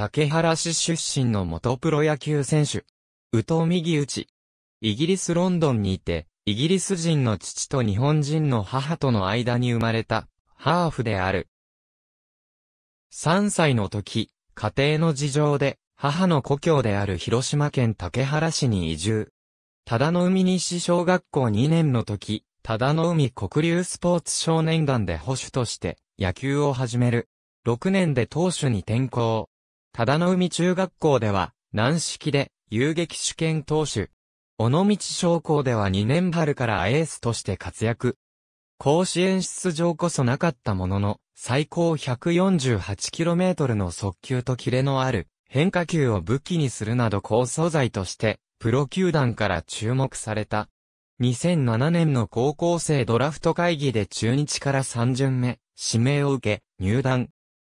竹原市出身の元プロ野球選手。宇藤右内。イギリスロンドンにいて、イギリス人の父と日本人の母との間に生まれた、ハーフである。3歳の時、家庭の事情で、母の故郷である広島県竹原市に移住。ただの海西小学校2年の時、ただの海黒流スポーツ少年団で保守として野球を始める。6年で投手に転向。ただの海中学校では、軟式で、遊撃主兼投手。尾道商工では2年春からエースとして活躍。甲子園出場こそなかったものの、最高 148km の速球とキレのある変化球を武器にするなど高素材として、プロ球団から注目された。2007年の高校生ドラフト会議で中日から3巡目、指名を受け、入団。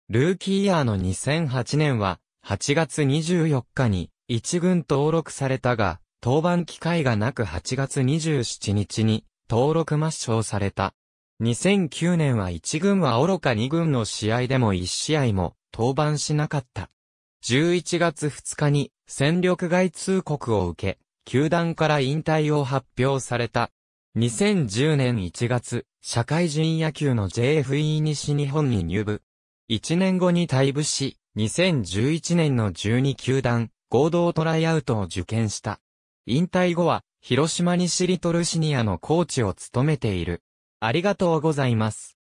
ルーキーイヤーの2008年は、8月24日に一軍登録されたが、登板機会がなく8月27日に登録抹消された。2009年は1軍は愚か2軍の試合でも1試合も登板しなかった。11月2日に戦力外通告を受け、球団から引退を発表された。2010年1月、社会人野球の JFE 西日本に入部。1年後に退部し、2011年の12球団合同トライアウトを受験した。引退後は、広島西リトルシニアのコーチを務めている。ありがとうございます。